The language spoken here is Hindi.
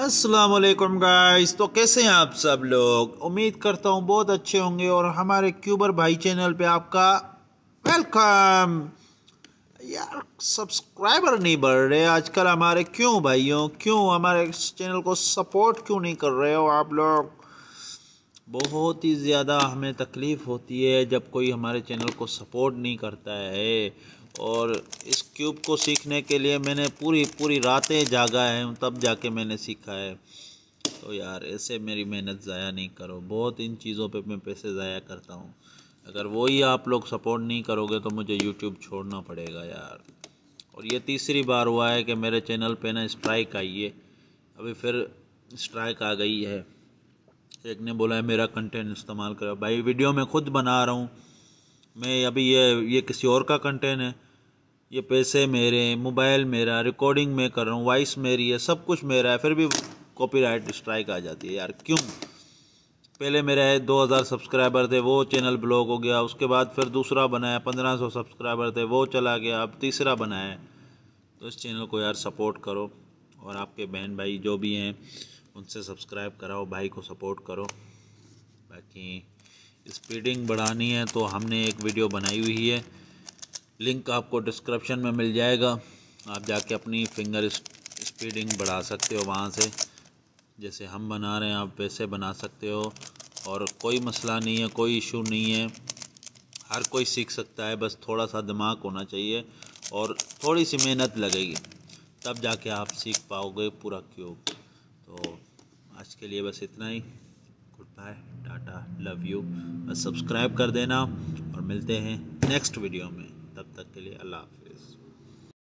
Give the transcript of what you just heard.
वालेकुम गाइस तो कैसे हैं आप सब लोग उम्मीद करता हूँ बहुत अच्छे होंगे और हमारे क्यूबर भाई चैनल पे आपका वेलकम यार सब्सक्राइबर नहीं बढ़ रहे आजकल हमारे क्यों भाइयों क्यों हमारे इस चैनल को सपोर्ट क्यों नहीं कर रहे हो आप लोग बहुत ही ज़्यादा हमें तकलीफ़ होती है जब कोई हमारे चैनल को सपोर्ट नहीं करता है और इस क्यूब को सीखने के लिए मैंने पूरी पूरी रातें जागा है तब जाके मैंने सीखा है तो यार ऐसे मेरी मेहनत ज़ाया नहीं करो बहुत इन चीज़ों पे मैं पैसे ज़ाया करता हूँ अगर वही आप लोग सपोर्ट नहीं करोगे तो मुझे यूट्यूब छोड़ना पड़ेगा यार और ये तीसरी बार हुआ है कि मेरे चैनल पर ना स्ट्राइक आई है अभी फिर स्ट्राइक आ गई है एक ने बोला है मेरा कंटेंट इस्तेमाल करो भाई वीडियो मैं खुद बना रहा हूँ मैं अभी ये ये किसी और का कंटेंट है ये पैसे मेरे मोबाइल मेरा रिकॉर्डिंग मैं कर रहा हूँ वॉइस मेरी है सब कुछ मेरा है फिर भी कॉपीराइट स्ट्राइक आ जाती है यार क्यों पहले मेरा दो हज़ार सब्सक्राइबर थे वो चैनल ब्लॉक हो गया उसके बाद फिर दूसरा बनाया पंद्रह सौ सब्सक्राइबर थे वो चला गया अब तीसरा बनाया है तो इस चैनल को यार सपोर्ट करो और आपके बहन भाई जो भी हैं उनसे सब्सक्राइब कराओ भाई को सपोर्ट करो बाकी स्पीडिंग बढ़ानी है तो हमने एक वीडियो बनाई हुई है लिंक आपको डिस्क्रिप्शन में मिल जाएगा आप जाके अपनी फिंगर स्पीडिंग बढ़ा सकते हो वहाँ से जैसे हम बना रहे हैं आप वैसे बना सकते हो और कोई मसला नहीं है कोई इशू नहीं है हर कोई सीख सकता है बस थोड़ा सा दिमाग होना चाहिए और थोड़ी सी मेहनत लगेगी तब जाके आप सीख पाओगे पूरा क्यों आज के लिए बस इतना ही good bye tata love you बस सब्सक्राइब कर देना और मिलते हैं नेक्स्ट वीडियो में तब तक के लिए अल्लाह